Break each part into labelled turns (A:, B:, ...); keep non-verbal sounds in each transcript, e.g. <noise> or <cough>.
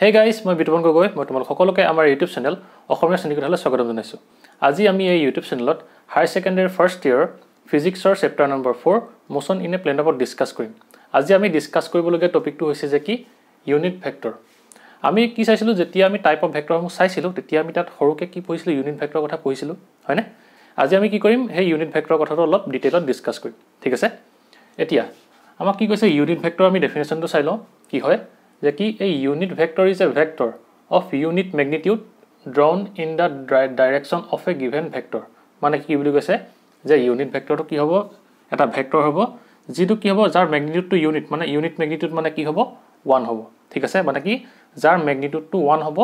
A: hey guys মই বিতুপন গগৈ মই তোমালোক সকলোকে আমাৰ ইউটিউব চেনেল অসমীয়া শ্ৰেণীকোঠালৈ স্বাগতম জনাইছোঁ আজি আমি এই ইউটিউব চেনেলত হায়াৰ ছেকেণ্ডেৰী ফাৰ্ষ্ট ইয়েৰ ফিজিক্সৰ chapter number four motion in a plane অফত ডিছকাছ কৰিম আজি আমি ডিছকাছ কৰিবলগীয়া টপিকটো হৈছে যে কি ইউনিট ভেক্টৰ আমি কি চাইছিলোঁ যেতিয়া আমি টাইপ অফ ভেক্টৰসমূহ চাইছিলোঁ তেতিয়া আমি তাত সৰুকৈ কি পঢ়িছিলোঁ ইউনিট ভেক্টৰৰ কথা পঢ়িছিলোঁ হয়নে আজি আমি কি কৰিম সেই ইউনিট ভেক্টৰৰ কথাটো অলপ ডিটেইলত ডিছকাছ কৰিম ঠিক আছে এতিয়া আমাক কি কৈছে ইউনিট ভেক্টৰ আমি ডেফিনেশ্যনটো চাই লওঁ কি হয় যে কি এই unit vector is a vector of unit magnitude drawn in the direction of a given vector মানে কি বুলি কৈছে যে ইউনিট ভেক্টৰটো কি হ'ব এটা ভেক্টৰ হ'ব যিটো কি হ'ব যাৰ মেগনিটিউডটো ইউনিট মানে ইউনিট মেগনিটিউড মানে কি হ'ব ওৱান হ'ব ঠিক আছে মানে কি যাৰ মেগনিটিউডটো ওৱান হ'ব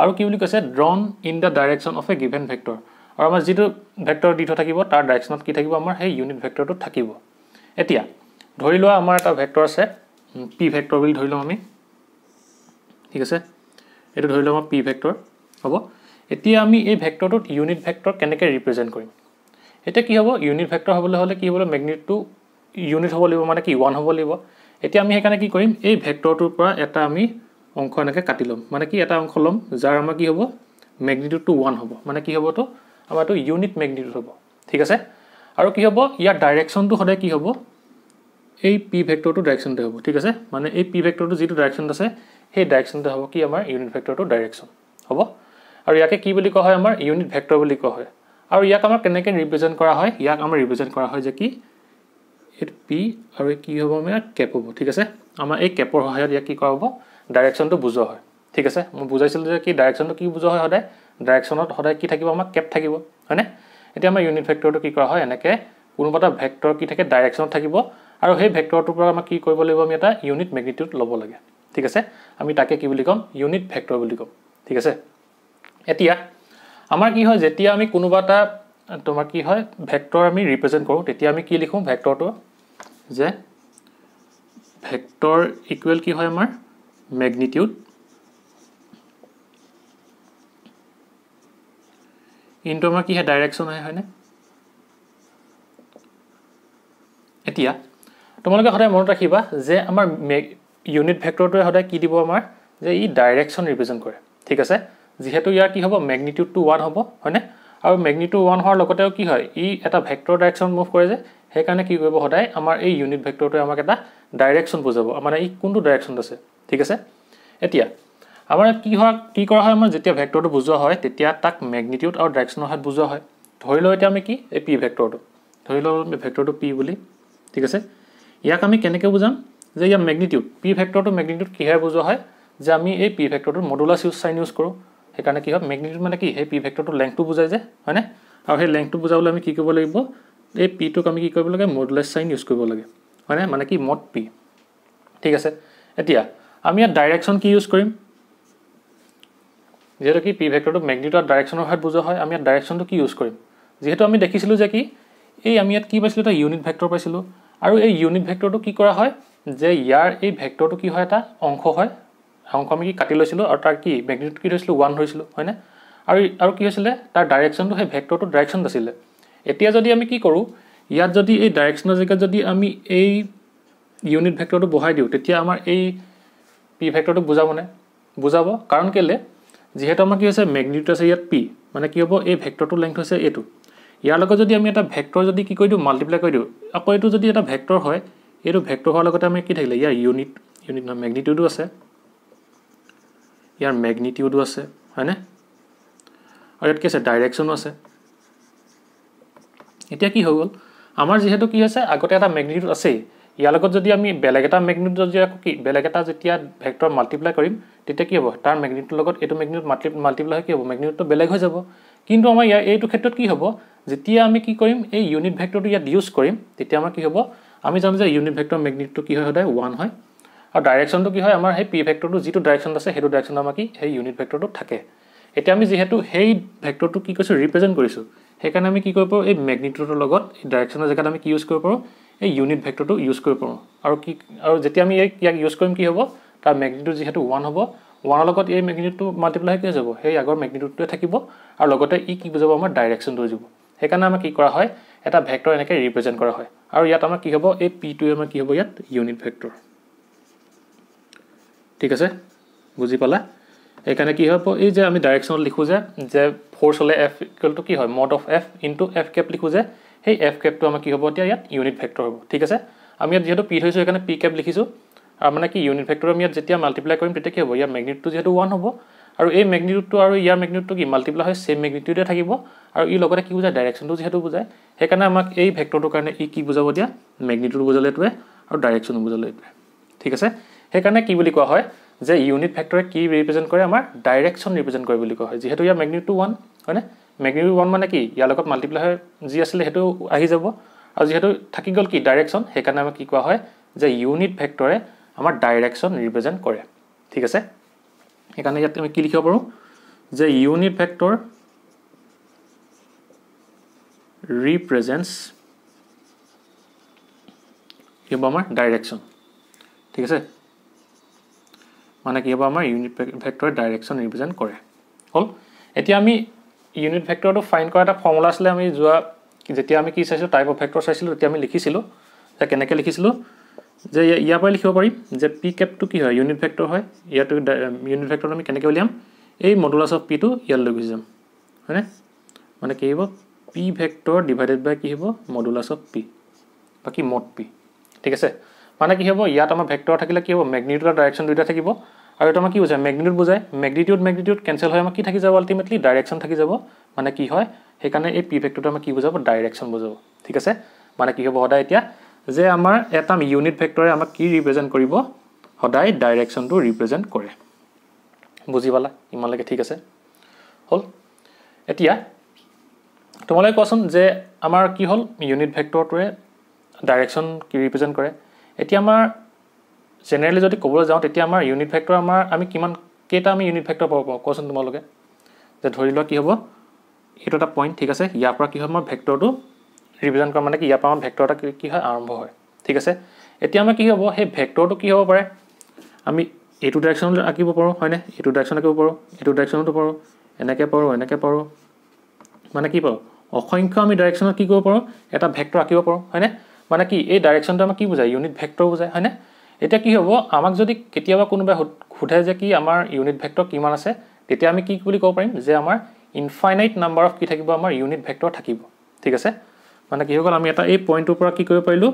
A: আৰু কি বুলি কৈছে drawn in the direction of a given vector আৰু আমাৰ যিটো ভেক্টৰ দি থৈ থাকিব তাৰ ডাইৰেকশ্যনত কি থাকিব আমাৰ সেই ইউনিট ভেক্টৰটোত থাকিব এতিয়া ধৰি লোৱা আমাৰ এটা ভেক্টৰ আছে পি ভেক্টৰ বুলি ধৰি লওঁ আমি ঠিক আছে এইটো ধৰি লওক আমাৰ পি ভেক্টৰ হ'ব এতিয়া আমি এই ভেক্টৰটোত ইউনিট ভেক্টৰ কেনেকৈ ৰিপ্ৰেজেণ্ট কৰিম এতিয়া কি হ'ব ইউনিট ভেক্টৰ হ'বলৈ হ'লে কি হ'ব মেগনিটটো ইউনিট হ'ব লাগিব মানে কি ওৱান হ'ব লাগিব এতিয়া আমি সেইকাৰণে কি কৰিম এই ভেক্টৰটোৰ পৰা এটা আমি অংশ এনেকৈ কাটি ল'ম মানে কি এটা অংশ ল'ম যাৰ আমাৰ কি হ'ব মেগনিটিউডটো ওৱান হ'ব মানে কি হ'বতো আমাৰ এইটো ইউনিট মেগনিটিউড হ'ব ঠিক আছে আৰু কি হ'ব ইয়াৰ ডাইৰেকশ্যনটো সদায় কি হ'ব এই পি ভেক্টৰটো ডাইৰেকশ্যনটোৱে হ'ব ঠিক আছে মানে এই পি ভেক্টৰটো যিটো ডাইৰেকশ্যনত আছে সেই ডাইৰেকশ্যনটো হ'ব কি আমাৰ ইউনিট ভেক্টৰটো ডাইৰেকশ্যন হ'ব আৰু ইয়াকে কি বুলি কোৱা হয় আমাৰ ইউনিট ভেক্টৰ বুলি কোৱা হয় আৰু ইয়াক আমাৰ কেনেকৈ ৰিপ্ৰেজেণ্ট কৰা হয় ইয়াক আমাৰ ৰিপ্ৰেজেণ্ট কৰা হয় যে কি এইট পি আৰু কি হ'ব আমি ইয়াক কেপ হ'ব ঠিক আছে আমাৰ এই কেপৰ সহায়ত ইয়াক কি কৰা হ'ব ডাইৰেকশ্যনটো বুজোৱা হয় ঠিক আছে মই বুজাইছিলোঁ যে কি ডাইৰেকশ্যনটো কি বুজোৱা হয় সদায় ডাইৰেকশ্যনত সদায় কি থাকিব আমাৰ কেপ থাকিব হয়নে এতিয়া আমাৰ ইউনিট ভেক্টৰটো কি কৰা হয় এনেকৈ কোনোবা এটা ভেক্টৰ কি থাকে ডাইৰেকশ্যনত থাকিব আৰু সেই ভেক্টৰটোৰ পৰা আমাক কি কৰিব লাগিব আমি এটা ইউনিট মেগনিটিউড ল'ব লাগে ঠিক আছে আমি তাকে কি বুলি ক'ম ইউনিট ভেক্টৰ বুলি ক'ম ঠিক আছে এতিয়া আমাৰ কি হয় যেতিয়া আমি কোনোবা এটা তোমাৰ কি হয় ভেক্টৰ আমি ৰিপ্ৰেজেণ্ট কৰোঁ তেতিয়া আমি কি লিখোঁ ভেক্টৰটো যে ভেক্টৰ ইকুৱেল কি হয় আমাৰ মেগনিটিউড ইনটো আমাৰ কিহে ডাইৰেকশ্যন আহে হয়নে এতিয়া তোমালোকে সদায় মনত ৰাখিবা যে আমাৰ ইউনিট ভেক্টৰটোৱে সদায় কি দিব আমাৰ যে ই ডাইৰেকশ্যন ৰিপ্ৰেজেণ্ট কৰে ঠিক আছে যিহেতু ইয়াৰ কি হ'ব মেগনিটিউডটো ওৱান হ'ব হয়নে আৰু মেগনিটিউড ওৱান হোৱাৰ লগতেও কি হয় ই এটা ভেক্টৰ ডাইৰেকশ্যন মুভ কৰে যে সেইকাৰণে কি কৰিব সদায় আমাৰ এই ইউনিট ভেক্টৰটোৱে আমাক এটা ডাইৰেকশ্যন বুজাব মানে ই কোনটো ডাইৰেকশ্যনত আছে ঠিক আছে এতিয়া আমাৰ কি হয় কি কৰা হয় আমাৰ যেতিয়া ভেক্টৰটো বুজোৱা হয় তেতিয়া তাক মেগনিটিউড আৰু ডাইৰেকশ্যনৰ হাত বুজোৱা হয় ধৰি লওঁ এতিয়া আমি কি এই পি ভেক্টৰটো ধৰি লওঁ ভেক্টৰটো পি বুলি ঠিক আছে ইয়াক আমি কেনেকৈ বুজাম যে ইয়াৰ মেগনিটিউড পি ফেক্টৰটো মেগনিটিউড কিহেৰে বুজোৱা হয় যে আমি এই পি ফেক্টৰটোত মডুলাছ ইউজ চাইন ইউজ কৰোঁ সেইকাৰণে কি হয় মেগনিটিউড মানে কি সেই পি ফেক্টৰটোৰ লেংথটো বুজাই যে হয়নে আৰু সেই লেংথটো বুজাবলৈ আমি কি কৰিব লাগিব এই পিটোক আমি কি কৰিব লাগে মডুলাছ চাইন ইউজ কৰিব লাগে হয়নে মানে কি মদ পি ঠিক আছে এতিয়া আমি ইয়াত ডাইৰেকশ্যন কি ইউজ কৰিম যিহেতু কি পি ভেক্টৰটো মেগনিটিউড ডাইৰেকশ্যনৰ হাত বুজোৱা হয় আমি ইয়াত ডাইৰেকশ্যনটো কি ইউজ কৰিম যিহেতু আমি দেখিছিলোঁ যে কি এই আমি ইয়াত কি পাইছিলোঁ এটা ইউনিট ভেক্টৰ পাইছিলোঁ আৰু এই ইউনিট ভেক্টৰটো কি কৰা হয় যে ইয়াৰ এই ভেক্টৰটো কি হয় এটা অংশ হয় অংশ আমি কি কাটি লৈছিলোঁ আৰু তাৰ কি মেগনিটিউড কি ধৰিছিলোঁ ওৱান ধৰিছিলোঁ হয়নে আৰু আৰু কি হৈছিলে তাৰ ডাইৰেকশ্যনটো সেই ভেক্টৰটো ডাইৰেকশ্যন আছিলে এতিয়া যদি আমি কি কৰোঁ ইয়াত যদি এই ডাইৰেকশ্যনৰ জেগাত যদি আমি এই ইউনিট ভেক্টৰটো বহাই দিওঁ তেতিয়া আমাৰ এই পি ভেক্টৰটো বুজাবনে বুজাব কাৰণ কেলৈ যিহেতু আমাৰ কি হৈছে মেগনিটিউড আছে ইয়াত পি মানে কি হ'ব এই ভেক্টৰটোৰ লেংথ হৈছে এইটো ইয়াৰ লগত যদি আমি এটা ভেক্টৰ যদি কি কৰি দিওঁ মাল্টিপ্লাই কৰি দিওঁ আকৌ এইটো যদি এটা ভেক্টৰ হয় এইটো ভেক্টৰ হোৱাৰ লগতে আমি কি থাকিলে ইয়াৰ ইউনিট ইউনিট নহয় মেগনিটিউডো আছে ইয়াৰ মেগনিটিউডো আছে হয়নে আৰু ইয়াত কি আছে ডাইৰেকশ্যনো আছে এতিয়া কি হৈ গ'ল আমাৰ যিহেতু কি আছে আগতে এটা মেগনিটিউড আছেই ইয়াৰ লগত যদি আমি বেলেগ এটা মেগনিটিউড যদি আকৌ কি বেলেগ এটা যেতিয়া ভেক্টৰ মাল্টিপ্লাই কৰিম তেতিয়া কি হ'ব তাৰ মেগনিটিউডৰ লগত এইটো মেগনিটিউড মাল্টি মাল্টিপ্লাই হয় কি হ'ব মেগনিটিউডটো বেলেগ হৈ যাব কিন্তু আমাৰ ইয়াৰ এইটো ক্ষেত্ৰত কি হ'ব যেতিয়া আমি কি কৰিম এই ইউনিট ভেক্টৰটো ইয়াত ইউজ কৰিম তেতিয়া আমাৰ কি হ'ব আমি জানো যে ইউনিট ভেক্টৰ মেগনিটটো কি হয় সদায় ওৱান হয় আৰু ডাইৰেকশ্যনটো কি হয় আমাৰ সেই পি ভেক্টৰটো যিটো ডাইৰেকশ্যন আছে সেইটো ডাইৰেকশ্যনত আমাৰ কি সেই ইউনিট ভেক্টৰটো থাকে এতিয়া আমি যিহেতু সেই ভেক্টৰটো কি কৈছোঁ ৰিপ্ৰেজেণ্ট কৰিছোঁ সেইকাৰণে আমি কি কৰিব এই মেগনিটিউডৰ লগত ডাইৰেকশ্যনৰ জেগাত আমি কি ইউজ কৰিব পাৰোঁ এই ইউনিট ভেক্টৰটো ইউজ কৰিব পাৰোঁ আৰু কি আৰু যেতিয়া আমি এই ইয়াক ইউজ কৰিম কি হ'ব তাৰ মেগনিটিউড যিহেতু ওৱান হ'ব ওৱানৰ লগত এই মেগনিটিউডটো মাল্টিপ্লাই কি যাব সেই আগৰ মেগনিটিউডটোৱে থাকিব আৰু লগতে ই কি বুজাব আমাৰ ডাইৰেকশ্যনটো বুজিব সেইকাৰণে আমাৰ কি কৰা হয় এটা ভেক্টৰ এনেকৈ ৰিপ্ৰেজেণ্ট কৰা হয় আৰু ইয়াত আমাৰ কি হ'ব এই পিটোৱে আমাৰ কি হ'ব ইয়াত ইউনিট ভেক্টৰ ঠিক আছে বুজি পালা সেইকাৰণে কি হ'ব এই যে আমি ডাইৰেকশ্যনত লিখোঁ যে যে ফ'ৰ্চ হ'লে এফ ইকুৱেলটো কি হয় mod of F into F cap লিখোঁ যে সেই এফ কেপটো আমাৰ কি হ'ব এতিয়া ইয়াত ইউনিট ভেক্টৰ হ'ব ঠিক আছে আমি ইয়াত যিহেতু পি থৈছোঁ সেইকাৰণে পি কেপ লিখিছোঁ আৰু মানে কি ইউনিট ভেক্টৰ আমি ইয়াত যেতিয়া মাল্টিপ্লাই কৰিম তেতিয়া কি হ'ব ইয়াৰ মেগনিটটো যিহেতু ওৱান হ'ব আৰু এই মেগনিটিউডটো আৰু ইয়াৰ মেগনিটিউডটো কি মাল্টিপ্লাই হয় ছেম মেগনিটিউডে থাকিব আৰু ই লগতে কি বুজায় ডাইৰেকশ্যনটো যিহেতু বুজায় সেইকাৰণে আমাক এই ভেক্টৰটোৰ কাৰণে ই কি বুজাব দিয়া মেগনিটিউড বুজালেটোৱে আৰু ডাইৰেকশ্যনো বুজালেটোৱে ঠিক আছে সেইকাৰণে কি বুলি কোৱা হয় যে ইউনিট ফেক্টৰে কি ৰিপ্ৰেজেণ্ট কৰে আমাৰ ডাইৰেকশ্যন ৰিপ্ৰেজেণ্ট কৰে বুলি কোৱা হয় যিহেতু ইয়াৰ মেগনিটিউড ওৱান হয়নে মেগনিটিউড ওৱান মানে কি ইয়াৰ লগত মাল্টিপ্লাই হয় যি আছিলে সেইটো আহি যাব আৰু যিহেতু থাকি গ'ল কি ডাইৰেকশ্যন সেইকাৰণে আমাক কি কোৱা হয় যে ইউনিট ফেক্টৰে আমাৰ ডাইৰেকশ্যন ৰিপ্ৰেজেণ্ট কৰে ঠিক আছে সেইকাৰণে ইয়াত আমি কি লিখিব পাৰোঁ যে ইউনিট ভেক্টৰ ৰিপ্ৰেজেণ্টছ কি হ'ব আমাৰ ডাইৰেকশ্যন ঠিক আছে মানে কি হ'ব আমাৰ ইউনিট ভেক্টৰে ডাইৰেকশ্যন ৰিপ্ৰেজেণ্ট কৰে হ'ল এতিয়া আমি ইউনিট ভেক্টৰটো ফাইন কৰা এটা ফৰ্মুলা আছিলে আমি যোৱা যেতিয়া আমি কি চাইছিলোঁ টাইপ অফ ভেক্টৰ চাইছিলোঁ তেতিয়া আমি লিখিছিলোঁ যে কেনেকৈ লিখিছিলোঁ যে ইয়াৰ পৰাই লিখিব পাৰিম যে পি কেপটো কি হয় ইউনিট ভেক্টৰ হয় ইয়াতো ইউনিট ভেক্টৰ আমি কেনেকৈ উলিয়াম এই মডুলাছ অফ পিটো লৈ গুচি যাম হয়নে মানে কি হ'ব পি ভেক্টৰ ডিভাইডেড বাই কি হ'ব মডুলাছ অফ পি বাকী মট পি ঠিক আছে মানে কি হ'ব ইয়াত আমাৰ ভেক্টৰ থাকিলে কি হ'ব মেগনিটিউডৰ ডাইৰেকশ্যন দুইটা থাকিব আৰু এইটো আমাৰ কি বুজায় মেগনিটিউড বুজায় মেগনিটিউড মেগনিটিউড কেঞ্চেল হয় আমাৰ কি থাকি যাব আল্টিমেটলি ডাইৰেকশ্যন থাকি যাব মানে কি হয় সেইকাৰণে এই পি ভেক্টৰটো আমাৰ কি বুজাব ডাইৰেকশ্যন বুজাব ঠিক আছে মানে কি হ'ব সদায় এতিয়া যে আমাৰ এটা ইউনিট ভেক্টৰে আমাক কি ৰিপ্ৰেজেণ্ট কৰিব সদায় ডাইৰেকশ্যনটো ৰিপ্ৰেজেণ্ট কৰে বুজি পালা ইমানলৈকে ঠিক আছে হ'ল এতিয়া তোমালোকে কোৱাচোন যে আমাৰ কি হ'ল ইউনিট ভেক্টৰটোৱে ডাইৰেকশ্যন কি ৰিপ্ৰেজেণ্ট কৰে এতিয়া আমাৰ জেনেৰেলি যদি ক'বলৈ যাওঁ তেতিয়া আমাৰ ইউনিট ভেক্টৰ আমাৰ আমি কিমান কেইটা আমি ইউনিট ভেক্টৰ পাব পাৰোঁ কোৱাচোন তোমালোকে যে ধৰি লোৱা কি হ'ব এইটো এটা পইণ্ট ঠিক আছে ইয়াৰ পৰা কি হ'ল আমাৰ ভেক্টৰটো ৰিভিজন কৰা মানে কি ইয়াৰ পৰা আমাৰ ভেক্টৰ এটা কি হয় আৰম্ভ হয় ঠিক আছে এতিয়া আমাৰ কি হ'ব সেই ভেক্টৰটো কি হ'ব পাৰে আমি এইটো ডাইৰেকশ্যনত আঁকিব পাৰোঁ হয়নে এইটো ডাইৰেকশ্যন আঁকিব পাৰোঁ এইটো ডাইৰেকশ্যনতো পাৰোঁ এনেকৈ পাৰোঁ এনেকৈ পাৰোঁ মানে কি পাৰোঁ অসংখ্য আমি ডাইৰেকশ্যনত কি কৰিব পাৰোঁ এটা ভেক্টৰ আঁকিব পাৰোঁ হয়নে মানে কি এই ডাইৰেকশ্যনটো আমাক কি বুজায় ইউনিট ভেক্টৰ বুজায় হয়নে এতিয়া কি হ'ব আমাক যদি কেতিয়াবা কোনোবাই সোধে যে কি আমাৰ ইউনিট ভেক্টৰ কিমান আছে তেতিয়া আমি কি বুলি ক'ব পাৰিম যে আমাৰ ইনফাইনাইট নাম্বাৰ অফ কি থাকিব আমাৰ ইউনিট ভেক্টৰ থাকিব ঠিক আছে মানে কি হৈ আমি এটা এই পইণ্টটোৰ পৰা কি কৰিব পাৰিলোঁ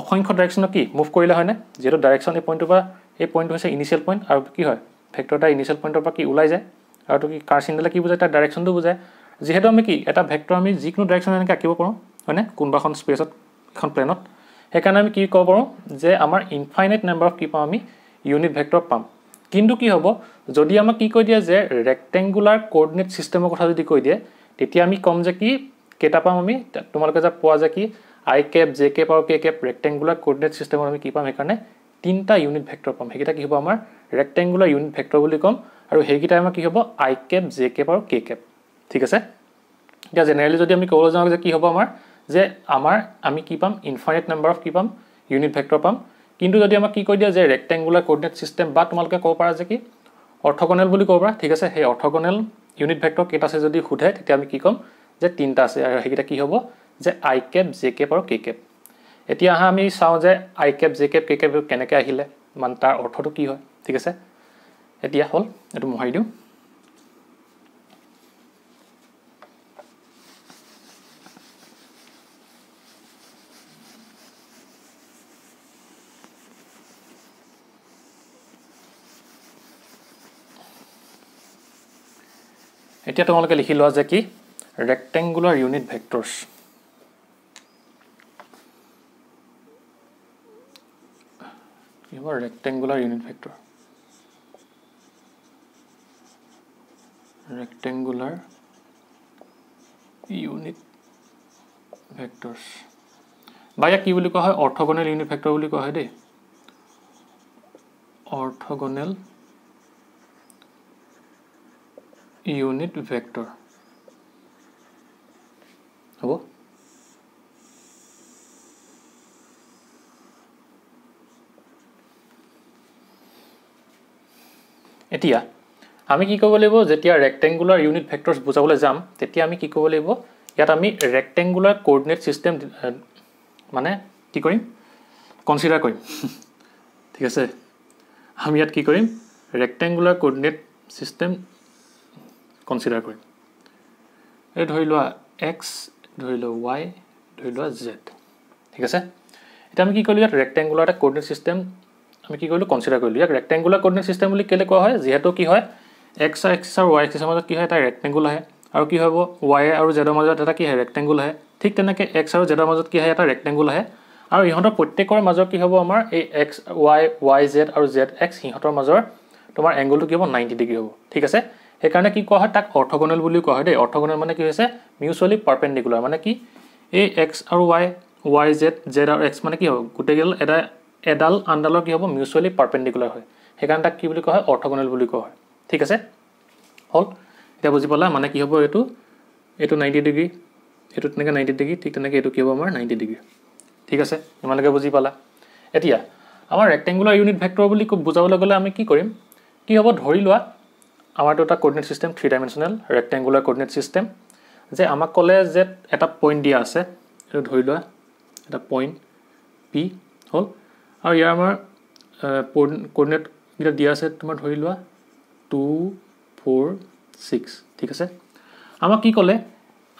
A: অসংখ্য ডাইৰেকশ্যনত কি মুভ কৰিলে হয়নে যিহেতু ডাইৰেকশ্যন এই পইণ্টটোৰ পৰা এই পইণ্টটো হৈছে ইনিচিয়েল পইণ্ট আৰু কি হয় ভেক্টৰ এটা ইনিচিয়েল পইণ্টৰ পৰা কি ওলাই যায় আৰু তো কি কাৰ চিনডালে কি বুজায় তাৰ ডাইৰেকশ্যনটো বুজায় যিহেতু আমি কি এটা ভেক্টৰ আমি যিকোনো ডাইৰেকশ্যন এনেকৈ আঁকিব পাৰোঁ হয়নে কোনোবাখন স্পেচত এখন প্লেনত সেইকাৰণে আমি কি ক'ব পাৰোঁ যে আমাৰ ইনফাইনাইট নাম্বাৰ অফ কি পাওঁ আমি ইউনিট ভেক্টৰ পাম কিন্তু কি হ'ব যদি আমাক কি কৈ দিয়ে যে ৰেক্টেংগুলাৰ কৰ্ডিনেট ছিষ্টেমৰ কথা যদি কৈ দিয়ে তেতিয়া আমি ক'ম যে কি কেইটা পাম আমি তোমালোকে যে পোৱা যায় কি আই কেপ জে কেপ আৰু কে কেপ ৰেক্টেংগুলাৰ কৰ্ডিনেট চিষ্টেমত আমি কি পাম সেইকাৰণে তিনিটা ইউনিট ভেক্টৰ পাম সেইকেইটা কি হ'ব আমাৰ ৰেক্টেংগুলাৰ ইউনিট ভেক্টৰ বুলি ক'ম আৰু সেইকেইটাই আমাৰ কি হ'ব আই কেপ জে কেপ আৰু কে কেপ ঠিক আছে এতিয়া জেনেৰেলি যদি আমি ক'বলৈ যাওঁ যে কি হ'ব আমাৰ যে আমাৰ আমি কি পাম ইনফাইনেট নাম্বাৰ অফ কি পাম ইউনিট ভেক্টৰ পাম কিন্তু যদি আমাক কি কৈ দিয়া যে ৰেক্টেংগুলাৰ কৰ্ডিনেট চিষ্টেম বা তোমালোকে ক'ব পাৰা যে কি অৰ্থগনেল বুলি ক'ব পাৰা ঠিক আছে সেই অৰ্থগনেল ইউনিট ভেক্টৰ কেইটা আছে যদি সোধে তেতিয়া আমি কি ক'ম যে তিনিটা আছে আৰু সেইকেইটা কি হ'ব যে আই কেপ জে কেপ আৰু কে কেপ এতিয়া আহা আমি চাওঁ যে I cap J cap K cap কেনেকৈ আহিলে মানে তাৰ অৰ্থটো কি হয় ঠিক আছে এতিয়া হ'ল এইটো মোহাৰি দিওঁ এতিয়া তোমালোকে লিখি লোৱা যে কি rectangular unit vectors you have a rectangular unit vector rectangular unit vectors বা ইয়াক কি বুলি কোৱা হয় অৰ্থগনেল ইউনিট ভেক্টৰ বুলি কোৱা হয় দেই অৰ্থগনেল ইউনিট ভেক্টৰ হ'ব এতিয়া আমি কি ক'ব লাগিব যেতিয়া ৰেক্টেংগুলাৰ ইউনিট ফেক্টৰছ বুজাবলৈ যাম তেতিয়া আমি কি ক'ব লাগিব ইয়াত আমি ৰেক্টেংগুলাৰ কৰ্ডিনেট ছিষ্টেম মানে কি কৰিম কনচিডাৰ কৰিম <laughs> ঠিক আছে আমি ইয়াত কি কৰিম ৰেক্টেংগুলাৰ কৰ্ডিনেট ছিষ্টেম কনচিডাৰ কৰিম এই ধৰি লোৱা এক্স ধৰি লওঁ ৱাই ধৰি লোৱা জেড ঠিক আছে এতিয়া আমি কি কৰিলোঁ ইয়াত ৰেক্টেংগুলাৰ এটা কৰ্ডিনেট ছিষ্টেম আমি কি কৰিলোঁ কনচিডাৰ কৰিলোঁ ইয়াক ৰেক্টেংগুলাৰ কৰ্ডিনেট ছিষ্টেম বুলি কেলৈ কোৱা হয় যিহেতু কি হয় এক্স এক্সিছ আৰু ৱাই এক্সিছৰ মাজত কি হয় এটা ৰেক্টেংগুল আহে আৰু কি হ'ব ৱাই আৰু জেডৰ মাজত এটা কি হয় ৰেক্টেংগুল আহে ঠিক তেনেকৈ এক্স আৰু জেডৰ মাজত কি হয় এটা ৰেক্টেংগুল আহে আৰু ইহঁতৰ প্ৰত্যেকৰ মাজৰ কি হ'ব আমাৰ এই এক্স ৱাই ৱাই জেড আৰু জেড এক্স সিহঁতৰ মাজৰ তোমাৰ এংগুলটো কি হ'ব নাইণ্টি ডিগ্ৰী হ'ব ঠিক আছে সেইকাৰণে কি কোৱা হয় তাক অৰ্থগনেল বুলিও কোৱা হয় দেই অৰ্থগনেল মানে কি হৈছে মিউচুৱেলি পাৰপেণ্ডিকুলাৰ মানে কি এই এক্স আৰু ৱাই ৱাই জেড জেড আৰু এক্স মানে কি হ'ব গোটেইকেইডাল এটা এডাল আনডালৰ কি হ'ব মিউচুৱেলি পাৰপেণ্ডিকুলাৰ হয় সেইকাৰণে তাক কি বুলি কোৱা হয় অৰ্থগনেল বুলি কোৱা হয় ঠিক আছে হ'ল এতিয়া বুজি পালা মানে কি হ'ব এইটো এইটো নাইণ্টি ডিগ্ৰী এইটো তেনেকৈ নাইণ্টি ডিগ্ৰী ঠিক তেনেকৈ এইটো কি হ'ব আমাৰ নাইণ্টি ডিগ্ৰী ঠিক আছে ইমানলৈকে বুজি পালা এতিয়া আমাৰ ৰেক্টেংগুলাৰ ইউনিট ভেক্টৰ বুলি বুজাবলৈ গ'লে আমি কি কৰিম কি হ'ব ধৰি লোৱা আমাৰ দুটা coordinate system three dimensional rectangular coordinate system যে আমাক ক'লে যে এটা পইণ্ট দিয়া আছে এইটো ধৰি লোৱা এটা পইণ্ট পি হ'ল আৰু ইয়াৰ আমাৰ কৰ্ডিনেটকেইটা দিয়া আছে তোমাৰ ধৰি লোৱা টু ফ'ৰ ছিক্স ঠিক আছে আমাক কি ক'লে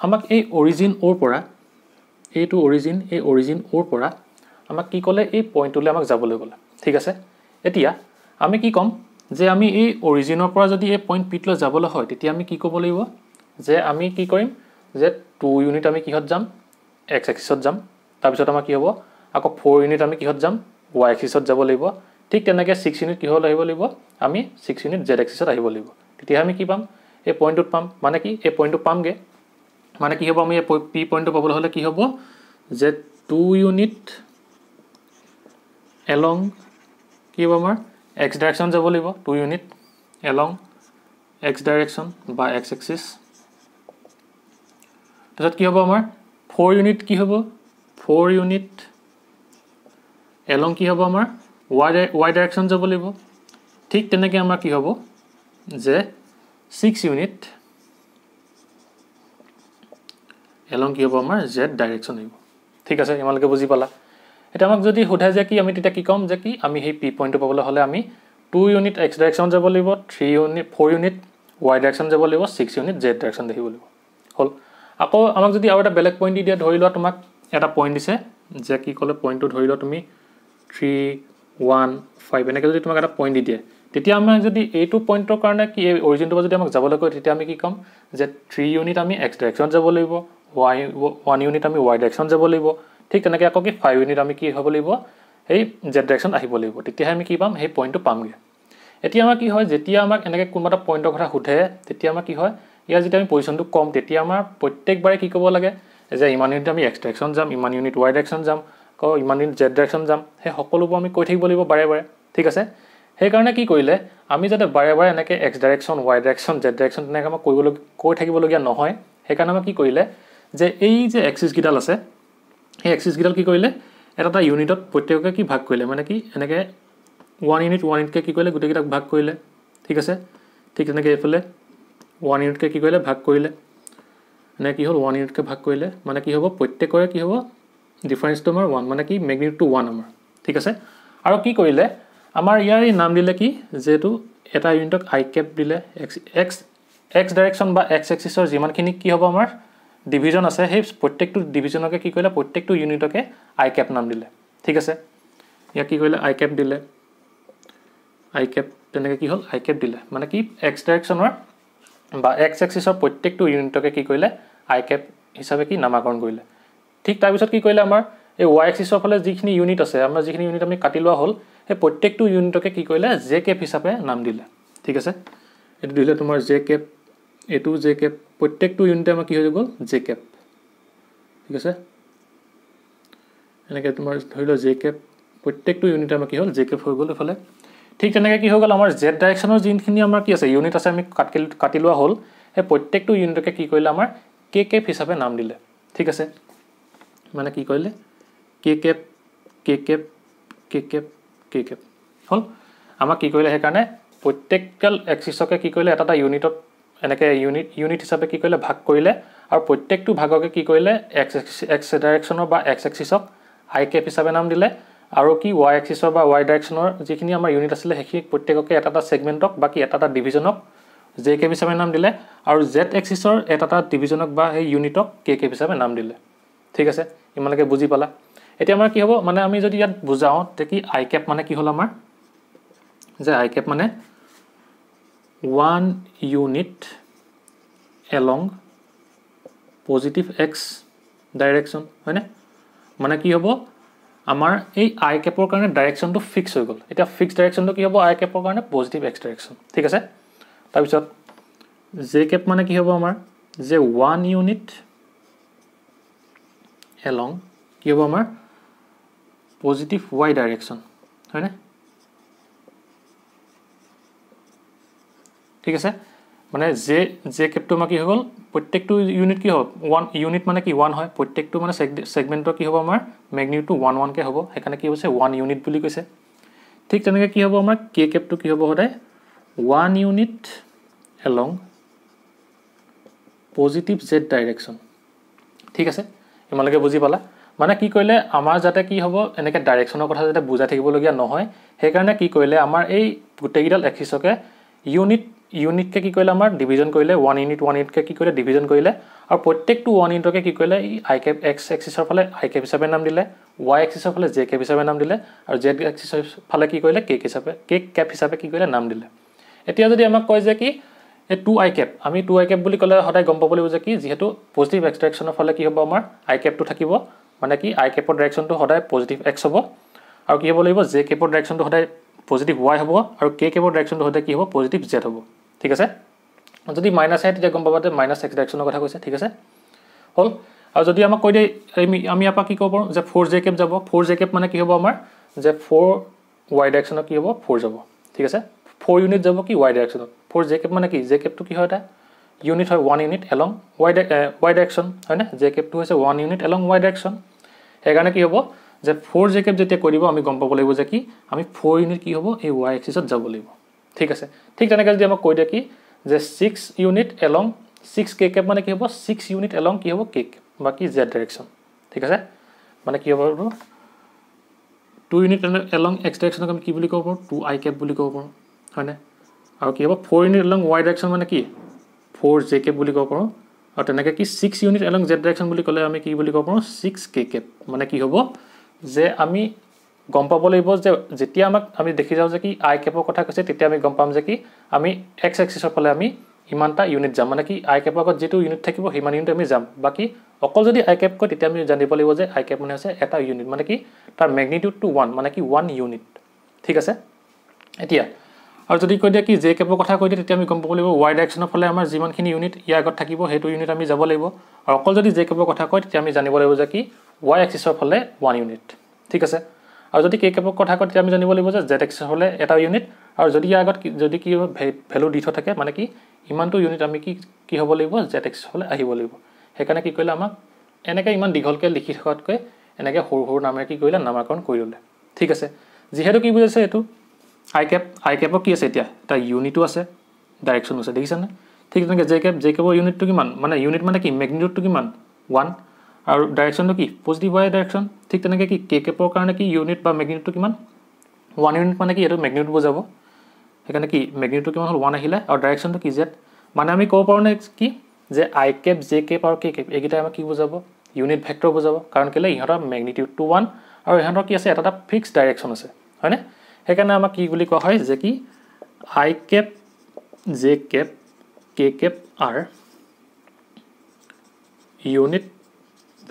A: আমাক এই অৰিজিন অ'ৰ পৰা এইটো অৰিজিন এই অৰিজিন অ'ৰ পৰা আমাক কি ক'লে এই পইণ্টটোলৈ আমাক যাবলৈ ক'লে ঠিক আছে এতিয়া আমি কি ক'ম যে আমি এই অৰিজিনৰ পৰা যদি এই পইণ্ট পিটলৈ যাবলৈ হয় তেতিয়া আমি কি ক'ব লাগিব যে আমি কি কৰিম যে টু ইউনিট আমি কিহত যাম এক্স এক্সিছত যাম তাৰপিছত আমাৰ কি হ'ব আকৌ ফ'ৰ ইউনিট আমি কিহত যাম ৱাই এক্সিছত যাব লাগিব ঠিক তেনেকৈ ছিক্স ইউনিট কিহত আহিব লাগিব আমি ছিক্স ইউনিট জেড এক্সিছত আহিব লাগিব তেতিয়া আমি কি পাম এই পইণ্টটোত পাম মানে কি এই পইণ্টটো পামগৈ মানে কি হ'ব আমি এই পি পইণ্টটো পাবলৈ হ'লে কি হ'ব যে টু ইউনিট এলং কি হ'ব আমাৰ এক্স ডাইৰেকশ্যন যাব লাগিব two unit along X direction বা এক্স এক্সিছ তাৰপিছত কি হ'ব আমাৰ ফ'ৰ ইউনিট কি হ'ব ফ'ৰ ইউনিট এলং কি হ'ব আমাৰ ৱাই ডাই ৱাই ডাইৰেকশ্যন যাব লাগিব ঠিক তেনেকৈ আমাৰ কি হ'ব যে ছিক্স ইউনিট এলং কি হ'ব আমাৰ জেড ডাইৰেকশ্যন আহিব ঠিক আছে ইমানলৈকে বুজি পালা এটা আমাক যদি সোধে যে কি আমি তেতিয়া কি ক'ম যে কি আমি সেই পি পইণ্টটো পাবলৈ হ'লে আমি টু ইউনিট এক্স ডাইৰেকশ্যন যাব লাগিব three unit four unit Y direction যাব লাগিব ছিক্স ইউনিট জেড ডাইৰেকশ্যন দেখিব লাগিব হ'ল আকৌ আমাক যদি আৰু এটা বেলেগ পইণ্ট দি দিয়া ধৰি লোৱা তোমাক এটা পইণ্ট দিছে যে কি ক'লে পইণ্টটো ধৰি লোৱা তুমি থ্ৰী ওৱান ফাইভ এনেকৈ যদি তোমাক এটা পইণ্ট দি দিয়ে তেতিয়া আমাক যদি এইটো পইণ্টৰ কাৰণে কি এই অৰিজিনটোৰ পৰা যদি আমাক যাবলৈ কয় তেতিয়া আমি কি ক'ম যে থ্ৰী ইউনিট আমি এক্স ডাইৰেকশ্যনত যাব লাগিব ৱাই ওৱান ইউনিট আমি ৱাই ডাইৰেকশ্যন যাব লাগিব ঠিক তেনেকৈ আকৌ কি ফাইভ ইউনিট আমি কি হ'ব লাগিব সেই জেড ডাইৰেকশ্যন আহিব লাগিব তেতিয়াহে আমি কি পাম সেই পইণ্টটো পামগৈ এতিয়া আমাৰ কি হয় যেতিয়া আমাক এনেকৈ কোনোবা এটা পইণ্টৰ কথা সোধে তেতিয়া আমাৰ কি হয় ইয়াৰ যেতিয়া আমি পজিশ্যনটো কম তেতিয়া আমাৰ প্ৰত্যেকবাৰে কি ক'ব লাগে যে ইমান ইউনিট আমি এক্স ডাইৰেকশ্যন যাম ইমান ইউনিট ৱাই ডাইৰেকশ্যন যাম আকৌ ইমান ইউনিট জেড ডাইৰেকশ্যন যাম সেই সকলোবোৰ আমি কৈ থাকিব লাগিব বাৰে বাৰে ঠিক আছে সেইকাৰণে কি কৰিলে আমি যাতে বাৰে বাৰে এনেকৈ X direction Y direction Z direction তেনেকৈ আমাক কৰিবলগীয়া কৈ থাকিবলগীয়া নহয় সেইকাৰণে আমাক কি কৰিলে যে এই যে এক্সিছকেইডাল আছে সেই এক্সিছকেইডাল কি কৰিলে এটা এটা ইউনিটত প্ৰত্যেককে কি ভাগ কৰিলে মানে কি এনেকৈ ওৱান ইউনিট ওৱান ইউনিটকৈ কি কৰিলে গোটেইকেইটাক ভাগ কৰিলে ঠিক আছে ঠিক তেনেকৈ এইফালে ওৱান ইউনিটকৈ কি কৰিলে ভাগ কৰিলে এনেকৈ কি হ'ল ওৱান ইউনিটকৈ ভাগ কৰিলে মানে কি হ'ব প্ৰত্যেকৰে কি হ'ব ডিফাৰেঞ্চটো আমাৰ ওৱান মানে কি মেগনিটটো ওৱান আমাৰ ঠিক আছে আৰু কি কৰিলে আমাৰ ইয়াৰ এই নাম দিলে কি যিহেতু এটা ইউনিটক আই কেপ দিলে এক্স এক্স এক্স ডাইৰেকশ্যন বা এক্স এক্সিছৰ যিমানখিনি কি হ'ব আমাৰ ডিভিজন আছে সেই প্ৰত্যেকটো ডিভিজনকে কি কৰিলে প্ৰত্যেকটো ইউনিটকে আই কেপ নাম দিলে ঠিক আছে ইয়াক কি কৰিলে আই কেপ দিলে আই কেপ তেনেকৈ কি হ'ল আই কেপ দিলে মানে কি এক্স ডাইৰেকশ্যনৰ বা এক্স এক্সিছৰ প্ৰত্যেকটো ইউনিটকে কি কৰিলে আই কেপ হিচাপে কি নামাকৰণ কৰিলে ঠিক তাৰপিছত কি কৰিলে আমাৰ এই ৱাই এক্সিছৰ ফালে যিখিনি ইউনিট আছে আমাৰ যিখিনি ইউনিট আমি কাটি লোৱা হ'ল সেই প্ৰত্যেকটো ইউনিটকে কি কৰিলে জে কেপ হিচাপে নাম দিলে ঠিক আছে এইটো দিলে তোমাৰ জে কেপ এইটো জে কেপ প্ৰত্যেকটো ইউনিটে আমাৰ কি হৈ গ'ল জে কেপ ঠিক আছে এনেকৈ তোমাৰ ধৰি লওক জে কেপ প্ৰত্যেকটো ইউনিট আমাৰ কি হ'ল জে কেপ হৈ গ'ল এইফালে ঠিক তেনেকৈ কি হৈ গ'ল আমাৰ জেড ডাইৰেকশ্যনৰ যোনখিনি আমাৰ কি আছে ইউনিট আছে আমি কাটি কাটি লোৱা হ'ল সেই প্ৰত্যেকটো ইউনিটকে কি কৰিলে আমাৰ কে কেপ হিচাপে নাম দিলে ঠিক আছে মানে কি কৰিলে K cap K cap K cap হ'ল আমাক কি কৰিলে সেইকাৰণে প্ৰত্যেকগাল এক্সিছকে কি কৰিলে এটা এটা ইউনিটত এনেকৈ ইউনিট ইউনিট হিচাপে কি কৰিলে ভাগ কৰিলে আৰু প্ৰত্যেকটো ভাগকে কি কৰিলে এক্স এক্স ডাইৰেকশ্যনৰ বা এক্স এক্সিছক আই কেপ হিচাপে নাম দিলে আৰু কি ৱাই এক্সিছৰ বা ৱাই ডাইৰেকশ্যনৰ যিখিনি আমাৰ ইউনিট আছিলে সেইখিনিক প্ৰত্যেককে এটা এটা ছেগমেণ্টক বাকী এটা এটা ডিভিজনক জে কেপ হিচাপে নাম দিলে আৰু জেড এক্সিছৰ এটা এটা ডিভিজনক বা সেই ইউনিটক কে কেপ হিচাপে নাম দিলে ঠিক আছে ইমানলৈকে বুজি পালা এতিয়া আমাৰ কি হ'ব মানে আমি যদি ইয়াত বুজাওঁ তে কি আই কেপ মানে কি হ'ল আমাৰ যে আই কেপ মানে one unit along positive x direction হয়নে মানে কি হ'ব আমাৰ এই আই কেপৰ কাৰণে ডাইৰেকশ্যনটো ফিক্স হৈ গ'ল এতিয়া ফিক্স ডাইৰেকশ্যনটো কি হ'ব আই কেপৰ কাৰণে পজিটিভ এক্স ডাইৰেকশ্যন ঠিক আছে তাৰপিছত জে কেপ মানে কি হ'ব আমাৰ যে ওৱান ইউনিট এলং কি হ'ব আমাৰ পজিটিভ ৱাই ডাইৰেকশ্যন হয়নে ঠিক আছে মানে জে জে কেপটো আমাৰ কি হৈ গ'ল প্ৰত্যেকটো ইউনিট কি হ'ব ওৱান ইউনিট মানে কি ওৱান হয় প্ৰত্যেকটো মানে ছেগমেণ্টৰ কি হ'ব আমাৰ মেগনিউটো ওৱান ওৱানকৈ হ'ব সেইকাৰণে কি হৈছে ওৱান ইউনিট বুলি কৈছে ঠিক তেনেকৈ কি হ'ব আমাৰ কে কেপটো কি হ'ব সদায় one unit along positive Z direction ঠিক আছে ইমানলৈকে বুজি পালা মানে কি কৰিলে আমাৰ যাতে কি হ'ব এনেকৈ ডাইৰেকশ্যনৰ কথা যাতে বুজাই থাকিবলগীয়া নহয় সেইকাৰণে কি কৰিলে আমাৰ এই গোটেইকেইডাল এক্সিছকে ইউনিট ইউনিটকে কি কৰিলে আমাৰ ডিভিজন কৰিলে ওৱান ইউনিট ওৱান ইউনিটকে কি কৰিলে ডিভিজন কৰিলে আৰু প্ৰত্যেকটো ওৱান ইউনিটকে কি কৰিলে ই আই কেপ এক্স এক্সিছৰ ফালে আই কেপ হিচাপে নাম দিলে ৱাই এক্সিছৰ ফালে জে কেপ হিচাপে নাম দিলে আৰু জেড এক্সিছৰ ফালে কি কৰিলে কেক হিচাপে কেক কেপ হিচাপে কি কৰিলে নাম দিলে এতিয়া যদি আমাক কয় যে কি এই টু আই কেপ আমি টু আই কেপ বুলি ক'লে সদায় গম পাব লাগিব যে কি যিহেতু পজিটিভ এক্স ফালে কি হ'ব আমাৰ আই কেপটো থাকিব মানে কি আই কেপৰ ডাইৰেকশ্যনটো সদায় পজিটিভ এক্স হ'ব আৰু কি হ'ব লাগিব জে কেপৰ ডাইৰেকশ্যনটো সদায় পজিটিভ ৱাই হ'ব আৰু কে কেপৰ ডাইৰেকশ্যনটো সদায় কি হ'ব পজিটিভ জেড হ'ব ঠিক আছে যদি মাইনাছ আহে তেতিয়া গম পাবা যে মাইনাছ এক্স ডাইৰেকশ্যনৰ কথা কৈছে ঠিক আছে হ'ল আৰু যদি আমাক কৈ দিয়ে আমি আমি ইয়াৰ পৰা কি ক'ব পাৰোঁ যে ফ'ৰ জে কেপ যাব ফ'ৰ জে কেপ মানে কি হ'ব আমাৰ যে ফ'ৰ ৱাই ডাইৰেকশ্যনত কি হ'ব ফ'ৰ যাব ঠিক আছে ফ'ৰ ইউনিট যাব কি ৱাই ডাইৰেকশ্যনত ফ'ৰ জে কেপ মানে কি জে কেপটো কি হয় এটা ইউনিট হয় one unit along Y Y direction হয়নে জে কেপটো হৈছে one unit along Y direction সেইকাৰণে কি হ'ব যে ফ'ৰ জে কেপ যেতিয়া কৈ দিব আমি গম পাব লাগিব যে কি আমি ফ'ৰ ইউনিট কি হ'ব এই ৱাই এক্সিছত যাব লাগিব ঠিক আছে ঠিক তেনেকৈ যদি আমাক কৈ দিয়ে কি যে six unit along six K cap মানে কি হ'ব ছিক্স ইউনিট এলং কি হ'ব কে কেপ বা কি জেড ডাইৰেকশ্যন ঠিক আছে মানে কি হ'ব টু ইউনিট এলং এক্স ডাইৰেকশ্যনক আমি কি বুলি ক'ব পাৰোঁ টু আই কেপ বুলি ক'ব পাৰোঁ হয়নে আৰু কি হ'ব four unit along Y direction মানে কি ফ'ৰ জে কেপ বুলি ক'ব পাৰোঁ আৰু তেনেকৈ কি six unit along Z direction বুলি ক'লে আমি কি বুলি ক'ব পাৰোঁ ছিক্স কে কেপ মানে কি হ'ব যে আমি গম পাব লাগিব যে যেতিয়া আমাক আমি দেখি যাওঁ যে কি আই কেপৰ কথা কৈছে তেতিয়া আমি গম পাম যে কি আমি এক্স এক্সিছৰ ফালে আমি ইমানটা ইউনিট যাম মানে কি আই কেপৰ আগত যিটো ইউনিট থাকিব সিমান ইউনিট আমি যাম বাকী অকল যদি আই কেপ কয় তেতিয়া আমি জানিব লাগিব যে আই কেপ মানে হৈছে এটা ইউনিট মানে কি তাৰ মেগনিটিউডটো ওৱান মানে কি ওৱান ইউনিট ঠিক আছে এতিয়া আৰু যদি কৈ দিয়ে কি জে কেপৰ কথা কৈ দিয়ে তেতিয়া আমি গম পাব লাগিব ৱাই ডাইৰেকশ্যনৰ ফালে আমাৰ যিমানখিনি ইউনিট ইয়াৰ আগত থাকিব সেইটো ইউনিট আমি যাব লাগিব আৰু অকল যদি জে কেপৰ কথা কয় তেতিয়া আমি জানিব লাগিব যে কি ৱাই এক্সিছৰ ফালে ওৱান ইউনিট ঠিক আছে আৰু যদি কে কেপৰ কথা কয় তেতিয়া আমি জানিব লাগিব যে জেড এক্স হ'লে এটা ইউনিট আৰু যদি ইয়াৰ আগত যদি কি ভেলু দি থৈ থাকে মানে কি ইমানটো ইউনিট আমি কি কি হ'ব লাগিব জেড এক্স হ'লে আহিব লাগিব সেইকাৰণে কি কৰিলে আমাক এনেকৈ ইমান দীঘলকৈ লিখি থকাতকৈ এনেকৈ সৰু সৰু নামেৰে কি কৰিলে নামাকৰণ কৰি ল'লে ঠিক আছে যিহেতু কি বুজাইছে এইটো আই কেপ আই কেপৰ কি আছে এতিয়া এটা ইউনিটো আছে ডাইৰেকশ্যন আছে দেখিছেনে ঠিক তেনেকৈ জে কেপ জে কেপৰ ইউনিটটো কিমান মানে ইউনিট মানে কি মেগনিটিউডটো কিমান ওৱান আৰু ডাইৰেকশ্যনটো কি পজিটিভ ৱাই ডাইৰেকশ্যন ঠিক তেনেকৈ কি কে কেপৰ কাৰণে কি ইউনিট বা মেগনিটটো কিমান ওৱান ইউনিট মানে কি এইটো মেগনিট বুজাব সেইকাৰণে কি মেগনিটটো কিমান হ'ল ওৱান আহিলে আৰু ডাইৰেকশ্যনটো কি জেড মানে আমি ক'ব পাৰোঁ কি যে আই কেপ জে কেপ আৰু কে কেপ এইকেইটাই আমাক কি বুজাব ইউনিট ভেক্টৰ বুজাব কাৰণ কেলৈ ইহঁতৰ টু ওৱান আৰু ইহঁতৰ কি আছে এটা এটা ফিক্স ডাইৰেকশ্যন আছে হয়নে সেইকাৰণে আমাক কি বুলি কোৱা হয় যে কি I cap J cap K cap are unit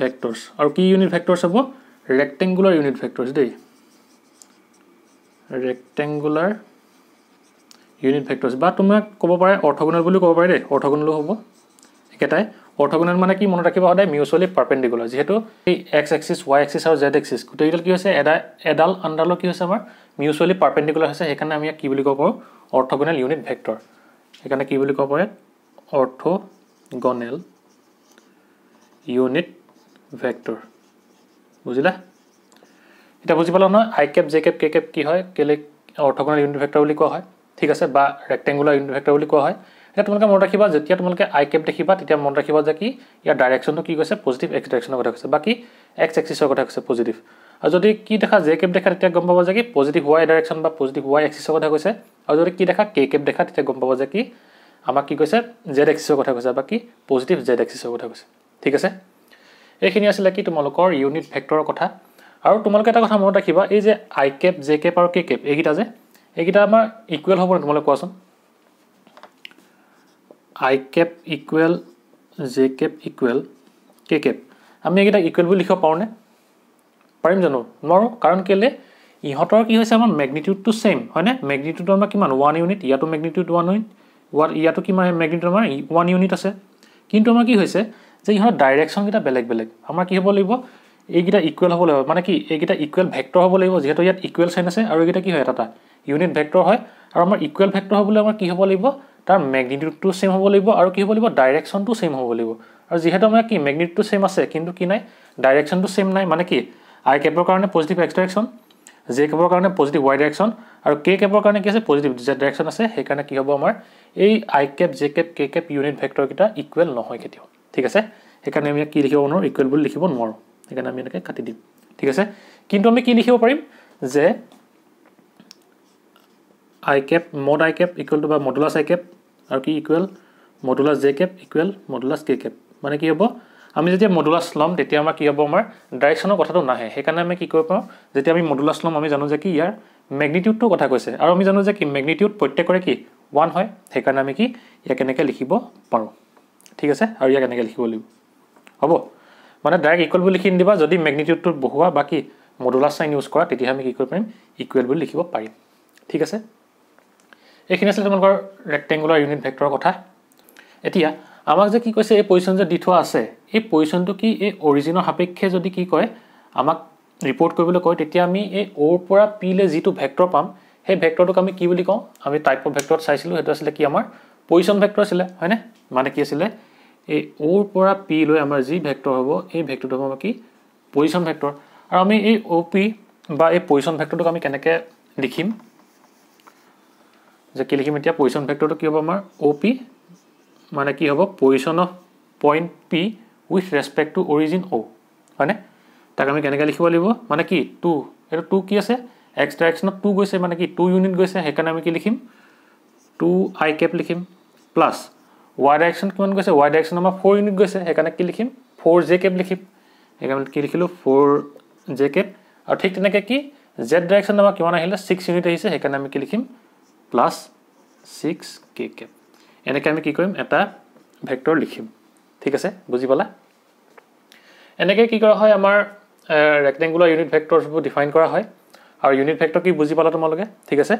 A: vectors আৰু কি ইউনিট ভেক্টৰ্ছ হ'ব rectangular unit vectors day rectangular unit vectors ba tumak kobo pare orthogonal bolu kobo pare orthogonal hobo eketai orthogonal mane ki mon rakhibo hoda mutually perpendicular jehetu ei x axis y axis aur z axis kutai dal ki hoise edal andal ki hoise amar mutually perpendicular hoise ekhane ami ki boli kobo orthogonal unit vector ekhane ki boli kobo pare orthogonal unit vector বুঝিলা এটা বুঝি পালা নহয় I cap J cap K cap কি হয় কেলে অৰ্থগনাল unit vector বুলি কোৱা হয় ঠিক আছে বা ৰেক্টেংগুলাৰ ইউনিট ভেক্টৰ বুলি কোৱা হয় এতিয়া তোমালোকে মনত ৰাখিবা যেতিয়া তোমালোকে আই কেপ দেখিবা তেতিয়া মনত ৰাখিবা যে কি ইয়াৰ ডাইৰেকশ্যনটো কি কৈছে পজিটিভ এক্স ডাইৰেকশ্যনৰ কথা কৈছে বাকী এক্স এক্সিছৰ কথা কৈছে পজিটিভ আৰু যদি কি দেখা জে কেপ দেখা তেতিয়া গম পাব যে কি পজিটিভ ৱাই ডাইৰেকশ্যন বা পজিটিভ ৱাই এক্সিছৰ কথা কৈছে আৰু যদি কি দেখা কে কেপ দেখা তেতিয়া গম পাব যে কি আমাক কি কৈছে জেড এক্সিছৰ কথা কৈছে বাকী পজিটিভ জেড এক্সিছৰ কথা কৈছে ঠিক আছে এইখিনি আছিলে কি তোমালোকৰ ইউনিট ভেক্টৰৰ কথা আৰু তোমালোকে এটা কথা মনত ৰাখিবা এই যে আই কেপ জে কেপ আৰু কে কেপ এইকেইটা যে এইকেইটা আমাৰ ইকুৱেল হ'ব নে তোমালোকে কোৱাচোন I cap equal J cap equal K cap আমি এইকেইটা ইকুৱেল বুলি লিখিব পাৰোঁনে পাৰিম জানো নোৱাৰোঁ কাৰণ কেলৈ ইহঁতৰ কি হৈছে আমাৰ মেগনিটিউডটো ছেইম হয়নে মেগনিটিউডটো আমাৰ কিমান ওৱান ইউনিট ইয়াতো মেগনিটিউড ওৱান ইউনিট ইয়াতো কিমান মেগনিটিউড আমাৰ ওৱান ইউনিট আছে কিন্তু আমাৰ কি হৈছে যে ইহঁতৰ ডাইৰেকশ্যনকেইটা বেলেগ বেলেগ আমাৰ কি হ'ব লাগিব এইকেইটা ইকুৱেল হ'ব লাগিব মানে কি এইকেইটা ইকুৱেল ভেক্টৰ হ'ব লাগিব যিহেতু ইয়াত ইকুৱেল চাইন আছে আৰু এইকেইটা কি হয় এটা ইউনিট ভেক্টৰ হয় আৰু আমাৰ ইকুৱেল ভেক্টৰ হ'বলৈ আমাৰ কি হ'ব লাগিব তাৰ মেগনিটিউডটো চেম হ'ব লাগিব আৰু কি হ'ব লাগিব ডাইৰেকশ্যনটো চেম হ'ব লাগিব আৰু যিহেতু আমাৰ কি মেগনিটিউডটো চেম আছে কিন্তু কি নাই ডাইৰেকশ্যনটো চেম নাই মানে কি আই কেপৰ কাৰণে পজিটিভ এক্স ডাইৰেকশ্যন জে কেপৰ কাৰণে পজিটিভ ৱাই ডাইৰেকশ্যন আৰু কে কেপৰ কাৰণে কি আছে পজিটিভ জেড ডাইৰেকশ্যন আছে সেইকাৰণে কি হ'ব আমাৰ এই I cap J cap K cap unit ভেক্টৰকেইটা ইকুৱেল নহয় কেতিয়াও ঠিক আছে সেইকাৰণে আমি কি লিখিব নোৱাৰোঁ ইকুৱেল বুলি লিখিব নোৱাৰোঁ সেইকাৰণে আমি এনেকৈ কাটি দিম ঠিক আছে কিন্তু আমি কি লিখিব পাৰিম যে I cap mod I cap equal to বা মডুলাছ আই কেপ আৰু কি equal modulus J cap equal modulus K cap মানে কি হ'ব আমি যেতিয়া মডুলাছ ল'ম তেতিয়া আমাৰ কি হ'ব আমাৰ ডাইৰেকশ্যনৰ কথাটো নাহে সেইকাৰণে আমি কি কৰিব পাৰোঁ যেতিয়া আমি মডুলাছ ল'ম আমি জানো যে কি ইয়াৰ মেগনিটিউডটোৰ কথা কৈছে আৰু আমি জানো যে কি মেগনিটিউড প্ৰত্যেকৰে কি ওৱান হয় সেইকাৰণে আমি কি ইয়াক কেনেকৈ লিখিব পাৰোঁ ঠিক আছে আৰু ইয়াক এনেকৈ লিখিব লাগিব হ'ব মানে ডাইৰেক্ট ইকুৱেল বুলি লিখি নিদিবা যদি মেগনিটিউডটোত বহোৱা বাকী মডুলাৰ চাইন ইউজ কৰা তেতিয়া আমি কি কৰিব পাৰিম ইকুৱেল বুলি লিখিব পাৰিম ঠিক আছে এইখিনি আছিলে তোমালোকৰ ৰেক্টেংগুলাৰ ইউনিট ভেক্টৰৰ কথা এতিয়া আমাক যে কি কৈছে এই পজিশ্যন যে দি থোৱা আছে এই পজিশ্যনটো কি এই অৰিজিনৰ সাপেক্ষে যদি কি কয় আমাক ৰিপৰ্ট কৰিবলৈ কয় তেতিয়া আমি এই অ'ৰ পৰা পিলৈ যিটো ভেক্টৰ পাম সেই ভেক্টৰটোক আমি কি বুলি কওঁ আমি টাইপ অফ ভেক্টৰত চাইছিলোঁ সেইটো আছিলে কি আমাৰ পজিশ্যন ভেক্টৰ আছিলে হয়নে মানে কি আছিলে এই অ'ৰ পৰা পি লৈ আমাৰ যি ভেক্টৰ হ'ব এই ভেক্টৰটো হ'ব আমাৰ কি পজিশ্যন ভেক্টৰ আৰু আমি এই অ' পি বা এই পজিশ্যন ভেক্টৰটোক আমি কেনেকৈ লিখিম যে কি লিখিম এতিয়া পজিশ্যন ভেক্টৰটো কি হ'ব আমাৰ অ' পি মানে কি হ'ব position of point P with respect to origin O' হয়নে তাক আমি কেনেকৈ লিখিব লাগিব মানে কি টু এইটো টু কি আছে এক্স ডাইৰেকশ্যনত টু গৈছে মানে কি টু ইউনিট গৈছে সেইকাৰণে আমি কি লিখিম টু আই কেপ লিখিম প্লাছ ৱাই ডাইৰেকশ্যন কিমান গৈছে ৱাই ডাইৰেকশ্যন আমাৰ ফ'ৰ ইউনিট গৈছে সেইকাৰণে কি লিখিম ফ'ৰ জে কেপ লিখিম সেইকাৰণে কি লিখিলোঁ ফ'ৰ জে কেপ আৰু ঠিক তেনেকৈ কি জেড ডাইৰেকশ্যন আমাৰ কিমান আহিলে ছিক্স ইউনিট আহিছে সেইকাৰণে আমি কি লিখিম প্লাছ ছিক্স কে কেপ এনেকৈ আমি কি কৰিম এটা ভেক্টৰ লিখিম ঠিক আছে বুজি পালা এনেকৈ কি কৰা হয় আমাৰ ৰেক্টেংগুলাৰ ইউনিট ভেক্টৰছবোৰ ডিফাইন কৰা হয় আৰু ইউনিট ভেক্টৰ কি বুজি পালা তোমালোকে ঠিক আছে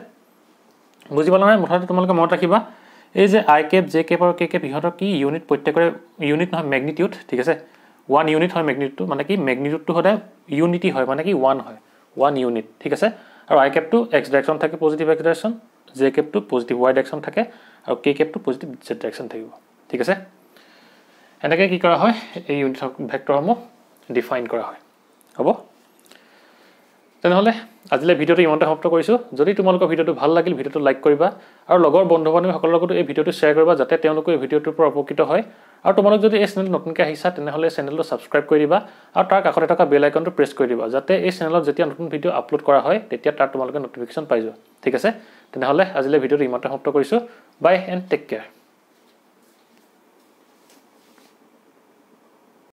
A: বুজি পালা নাই মুঠতে তোমালোকে মনত ৰাখিবা এই যে আই কেপ জে কেপ আৰু কে কেপ ইহঁতৰ কি ইউনিট প্ৰত্যেকৰে ইউনিট নহয় মেগনিটিউড ঠিক আছে ওৱান ইউনিট হয় মেগনিটিউডটো মানে কি মেগনিটিউডটো সদায় ইউনিটি হয় মানে কি ওৱান হয় ওৱান ইউনিট ঠিক আছে আৰু আই কেপটো এক্স ডাইৰেকশ্যন থাকে পজিটিভ এক্স ডাইৰেকশ্যন জে কেপটো পজিটিভ ৱাই ডাইৰেকশ্যন থাকে আৰু কে কেপটো পজিটিভ জেড ডাইৰেকশ্যন থাকিব ঠিক আছে এনেকৈ কি কৰা হয় এই ইউনিট ভেক্টৰসমূহ ডিফাইন কৰা হয় হ'ব তেনেহ'লে আজিলৈ ভিডিঅ'টো ইমানতে সমাপ্ত কৰিছোঁ যদি তোমালোকৰ ভিডিঅ'টো ভাল লাগিল ভিডিঅ'টো লাইক কৰিবা আৰু লগৰ বন্ধু বান্ধৱীসকলৰ লগতো এই ভিডিঅ'টো শ্বেয়াৰ কৰিবা যাতে তেওঁলোকো এই ভিডিঅ'টোৰ পৰা উপকৃত হয় আৰু তোমালোক যদি এই চেনেল নতুনকৈ আহিছা তেনেহ'লে চেনেলটো ছাবস্ক্ৰাইব কৰি দিবা আৰু তাৰ কাষতে থকা বেল আইকনটো প্ৰেছ কৰি দিবা যাতে এই চেনেলত যেতিয়া নতুন ভিডিঅ' আপলোড কৰা হয় তেতিয়া তাত তোমালোকে নটিফিকেশ্যন পাই যোৱা ঠিক আছে তেনেহ'লে আজিলৈ ভিডিঅ'টো ইমানতে সমাপ্ত কৰিছোঁ বাই এণ্ড টেক কেয়াৰ